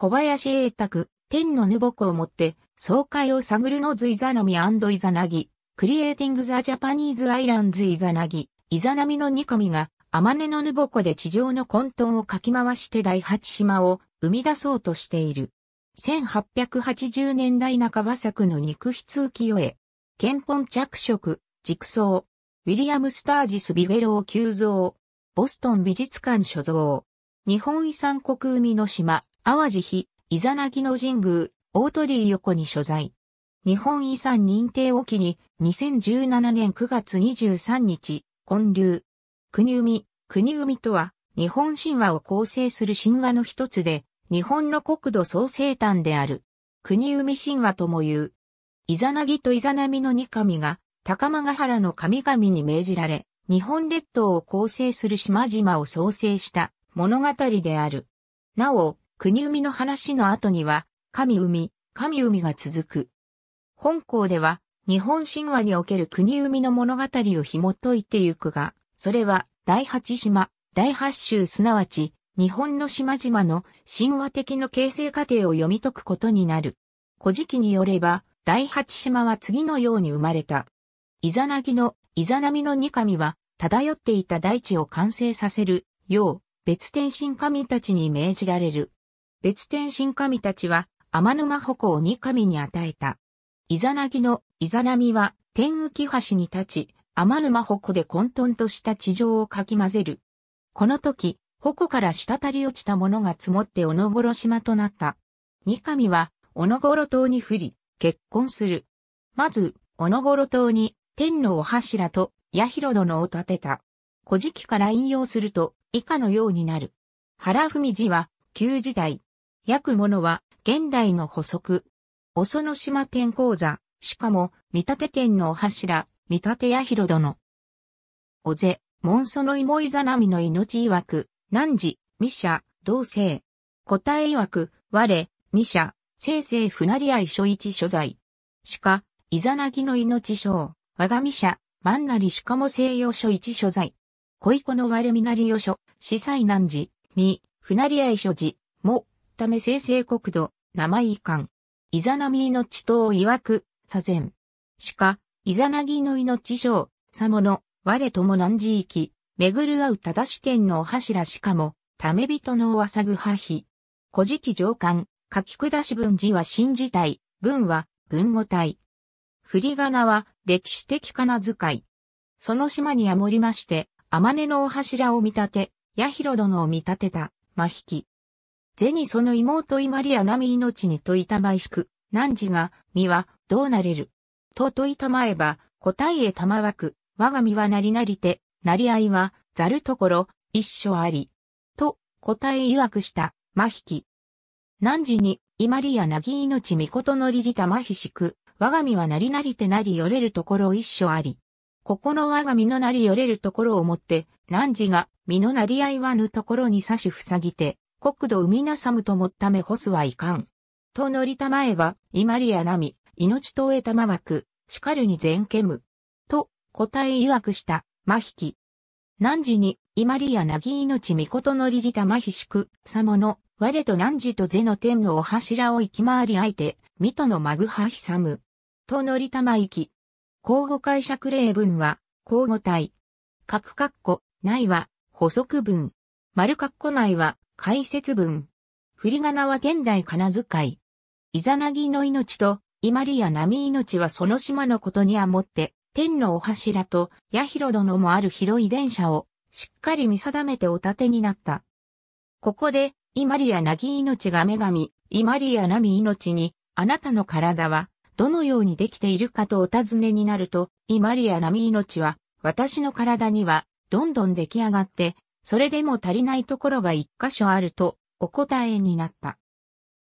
小林栄卓、天のヌボコをもって、爽快を探るのずイザナミイザナギ、クリエイティングザジャパニーズアイランズイザナギ、イザナミの煮込みが、アマのヌボコで地上の混沌をかき回して第八島を生み出そうとしている。1880年代半ば作の肉筆浮世絵。憲本着色、軸装。ウィリアム・スタージス・ビゲロー急増。ボストン美術館所蔵。日本遺産国海の島。淡路比、イザナギの神宮、大鳥居横に所在。日本遺産認定を機に、2017年9月23日、建立。国海、国海とは、日本神話を構成する神話の一つで、日本の国土創生誕である。国海神話とも言う。イザナギとイザナミの二神が、高間ヶ原の神々に命じられ、日本列島を構成する島々を創生した物語である。なお、国海の話の後には、神海、神海が続く。本校では、日本神話における国海の物語を紐解いてゆくが、それは、第八島、第八州すなわち、日本の島々の神話的の形成過程を読み解くことになる。古事記によれば、第八島は次のように生まれた。イザナギの、イザナミの二神は、漂っていた大地を完成させる、よう、別天神神たちに命じられる。別天神神たちは、天沼鉾を二神に与えた。イザナギのイザナミは、天浮橋に立ち、天沼鉾で混沌とした地上をかき混ぜる。この時、鉾から滴り落ちたものが積もって小野ろ島となった。二神は、小野ろ島に降り、結婚する。まず、小野ろ島に、天のお柱と、八広殿を建てた。古事記から引用すると、以下のようになる。原文字は、旧時代、約ものは、現代の補足。おその島天皇座、しかも、見立天のお柱、見立やひろ殿。おぜ、門ンソの芋いざなみの命曰く、汝、ミシャ、同性。答え曰く、我、ミ者、生成不なり合い所一所在。しか、いざなぎの命章、我がミ者、万なりしかも西洋所一所在。恋子の我みなりよ所、司祭何時、み、不なり合い所持、も、ため生成国土、生遺憾。イザナミ命等曰く、左前。しか、イザナギの命章、さもの、我とも時行き、巡る合う正し天のお柱しかも、ため人のおわさぐ破ひ。古事記上巻、書き下し文字は新字体、文は文語体。振り仮名は歴史的仮名遣い。その島にあもりまして、天音のお柱を見立て、八広殿を見立てた、真引き。ゼその妹イマリアナミ命に問いたまいしく、汝が、身は、どうなれる。と問いたまえば、答えへたまわく、我が身はなりなりて、なりあいは、ざるところ、一緒あり。と、答え曰くした、まひき。汝に、イマリアナギ命みことのりりたまひしく、我が身はなりなりてなりよれるところ一緒あり。ここの我が身のなりよれるところをもって、汝が、身のなりあいはぬところに差しふさぎて、国土海なさむともっため干すはいかん。と乗りたまえば、いまりやなみ、命とえたまわく、しかるに全けむ。と、答え曰くした、まひき。何時に、いまりやなぎ命みことのりりたまひしく、さもの、我と何時とぜの天のお柱を行き回り相手、みとのまぐはひさむ。と乗りたまいき。交互解釈例文は、交互体。っ括弧、いは、補足文。丸括弧いは、解説文。振り仮名は現代仮名遣い。イザナギの命と、イマリア波命はその島のことにあもって、天のお柱と、ヤヒロ殿もある広い電車を、しっかり見定めてお立てになった。ここで、イマリアナギ命が女神、イマリアナミ命に、あなたの体は、どのようにできているかとお尋ねになると、イマリアナミ命は、私の体には、どんどん出来上がって、それでも足りないところが一箇所あると、お答えになった。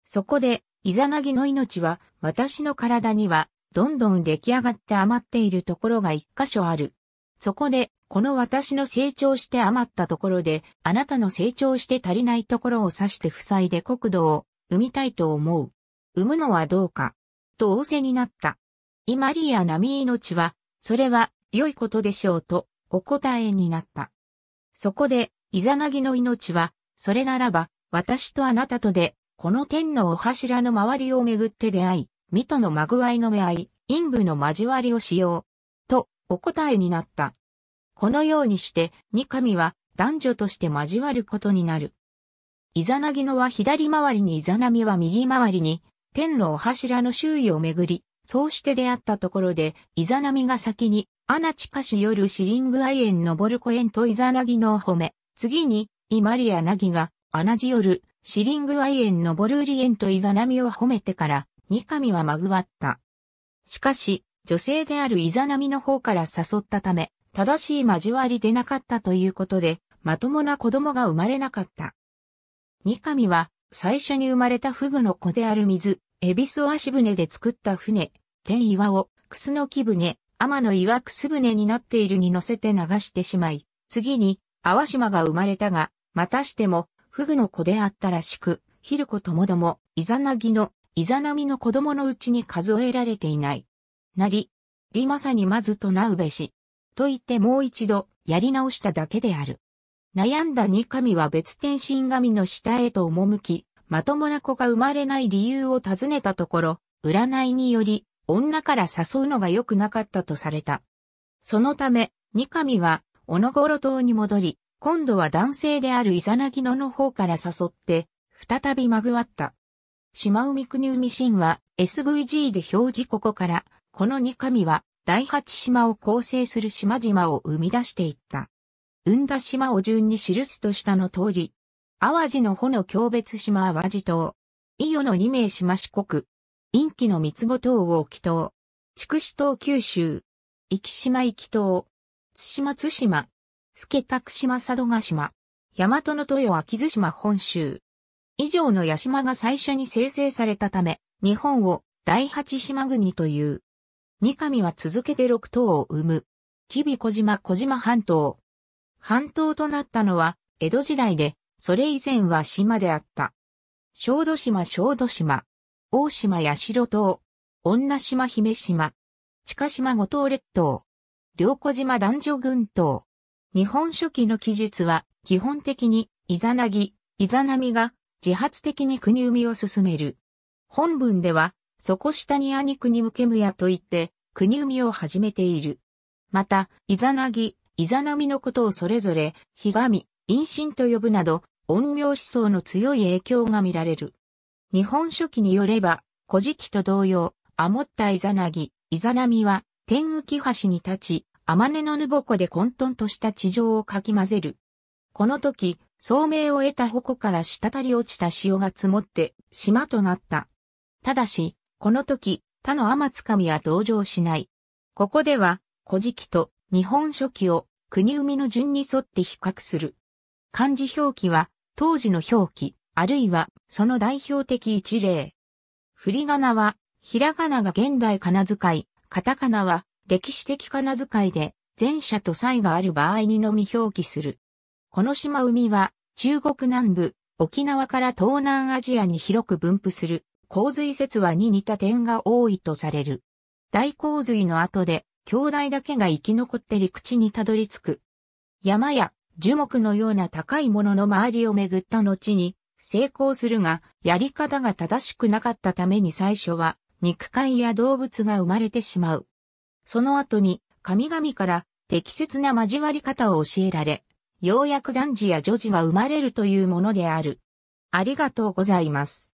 そこで、イザナギの命は、私の体には、どんどん出来上がって余っているところが一箇所ある。そこで、この私の成長して余ったところで、あなたの成長して足りないところを指して塞いで国土を生みたいと思う。産むのはどうか。と仰せになった。イマリア波命は、それは良いことでしょうとお答えになった。そこで、イザナギの命は、それならば、私とあなたとで、この天のお柱の周りをめぐって出会い、水戸のまぐわいの目合い、陰部の交わりをしよう。と、お答えになった。このようにして、二神は男女として交わることになる。イザナギのは左回りにイザナミは右回りに、天のお柱の周囲をめぐり、そうして出会ったところで、イザナミが先に、アナチカシ夜シリングアイエンのボルコエンとイザナギの褒め、次に、イマリアナギが、アナジ夜、シリングアイエンのボルリエンとイザナミを褒めてから、ニカミはまぐわった。しかし、女性であるイザナミの方から誘ったため、正しい交わりでなかったということで、まともな子供が生まれなかった。ニカミは、最初に生まれたフグの子である水、エビスを足船で作った船、天岩を、くすの木船、天の岩くす船になっているに乗せて流してしまい、次に、淡島が生まれたが、またしても、フグの子であったらしく、ヒルコともども、イザナギの、イザナミの子供のうちに数えられていない。なり、りまさにまずとなうべし。と言ってもう一度、やり直しただけである。悩んだ二神は別天神神の下へと赴き、まともな子が生まれない理由を尋ねたところ、占いにより、女から誘うのが良くなかったとされた。そのため、カ上は、小野ロ島に戻り、今度は男性であるイザナギノの方から誘って、再びまぐわった。島海国海神は SVG で表示ここから、このカ神は第八島を構成する島々を生み出していった。生んだ島を順に記すとしたの通り、淡路の穂の強別島淡路島、伊予の二名島四国、陰気の三つ子島を祈祷。筑紫島九州。行島行島。津島津島。助拓島佐渡島。大和の豊秋津島本州。以上の八島が最初に生成されたため、日本を第八島国という。三神は続けて六島を生む。吉備小島小島半島。半島となったのは、江戸時代で、それ以前は島であった。小豆島小豆島。大島や代島、女島姫島、近島五島列島、両小島男女群島。日本書紀の記述は、基本的に、イザナギ、イザナミが、自発的に国生みを進める。本文では、底下に兄国向けむやと言って、国生みを始めている。また、イザナギ、イザナミのことをそれぞれ、ひがみ、陰神と呼ぶなど、陰陽思想の強い影響が見られる。日本書紀によれば、古事記と同様、あもったイザナギ、イザナミは、天浮橋に立ち、アマネのぬぼこで混沌とした地上をかき混ぜる。この時、聡明を得た矛から滴り落ちた潮が積もって、島となった。ただし、この時、他の天津神は同情しない。ここでは、古事記と日本書紀を国海の順に沿って比較する。漢字表記は、当時の表記、あるいはその代表的一例。振り仮名は、ひらがなが現代仮名遣い、カタカナは歴史的仮名遣いで、前者と異がある場合にのみ表記する。この島海は、中国南部、沖縄から東南アジアに広く分布する、洪水説話に似た点が多いとされる。大洪水の後で、兄弟だけが生き残って陸地にたどり着く。山や樹木のような高いものの周りを巡った後に、成功するが、やり方が正しくなかったために最初は、肉塊や動物が生まれてしまう。その後に、神々から適切な交わり方を教えられ、ようやく男児や女児が生まれるというものである。ありがとうございます。